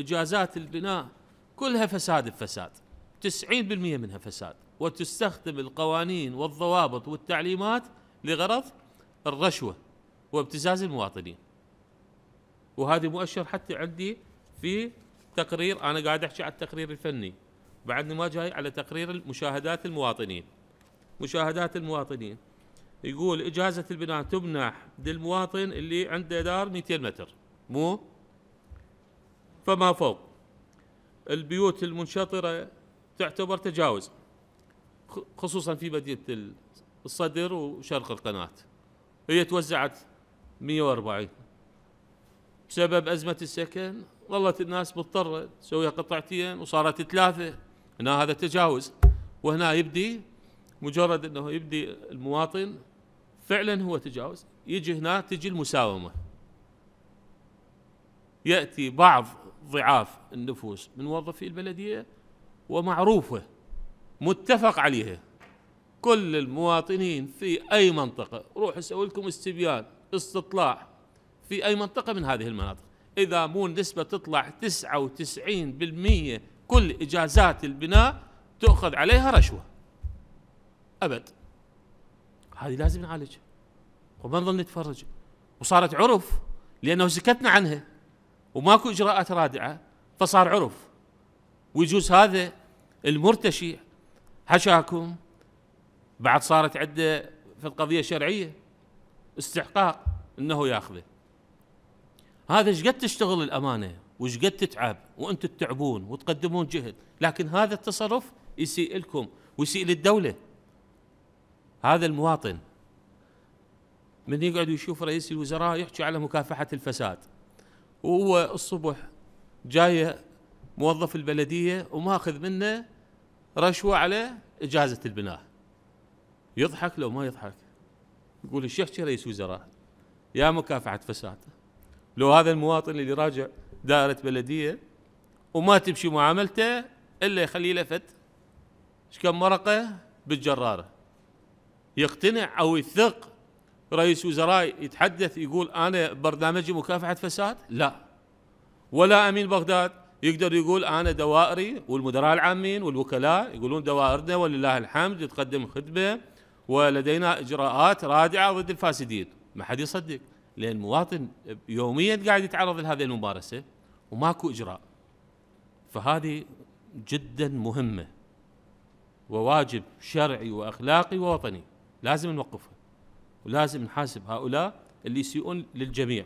إجازات البناء كلها فساد بفساد تسعين بالمئة منها فساد وتستخدم القوانين والضوابط والتعليمات لغرض الرشوة وابتزاز المواطنين وهذه مؤشر حتى عندي في تقرير أنا قاعد أحكي على التقرير الفني بعدني ما جاي على تقرير مشاهدات المواطنين مشاهدات المواطنين يقول إجازة البناء تمنح للمواطن اللي عنده دار 200 متر مو فما فوق البيوت المنشطرة تعتبر تجاوز خصوصا في مدينة الصدر وشرق القناة هي توزعت 140 بسبب أزمة السكن ظلت الناس مضطرة تسويها قطعتين وصارت ثلاثة هنا هذا تجاوز وهنا يبدي مجرد أنه يبدي المواطن فعلا هو تجاوز يجي هنا تجي المساومة يأتي بعض ضعاف النفوس من موظفي البلديه ومعروفه متفق عليها كل المواطنين في اي منطقه روح اسوي لكم استبيان استطلاع في اي منطقه من هذه المناطق اذا مو النسبه تطلع 99% كل اجازات البناء تؤخذ عليها رشوه ابد هذه لازم نعالجها وما نظل نتفرج وصارت عرف لانه سكتنا عنها وماكو اجراءات رادعه فصار عرف ويجوز هذا المرتشي حشاكم بعد صارت عده في القضيه الشرعيه استحقاق انه ياخذه هذا ايش قد تشتغل الامانه وايش قد تتعب وانتم تتعبون وتقدمون جهد لكن هذا التصرف يسيء لكم ويسيء للدوله هذا المواطن من يقعد ويشوف رئيس الوزراء يحكي على مكافحه الفساد وهو الصبح جاية موظف البلدية وماخذ منه رشوة على إجازة البناء يضحك لو ما يضحك يقول الشيخ رئيس وزراء يا مكافحة فساد لو هذا المواطن اللي راجع دائرة بلدية وما تمشي معاملته إلا يخليه لفت كم ورقة بالجرارة يقتنع أو يثق رئيس وزراء يتحدث يقول انا برنامجي مكافحه فساد؟ لا. ولا امين بغداد يقدر يقول انا دوائري والمدراء العامين والوكلاء يقولون دوائرنا ولله الحمد تقدم خدمه ولدينا اجراءات رادعه ضد الفاسدين، ما حد يصدق لان المواطن يوميا قاعد يتعرض لهذه الممارسه وماكو اجراء. فهذه جدا مهمه وواجب شرعي واخلاقي ووطني لازم نوقفها. ولازم نحاسب هؤلاء اللي يسيئون للجميع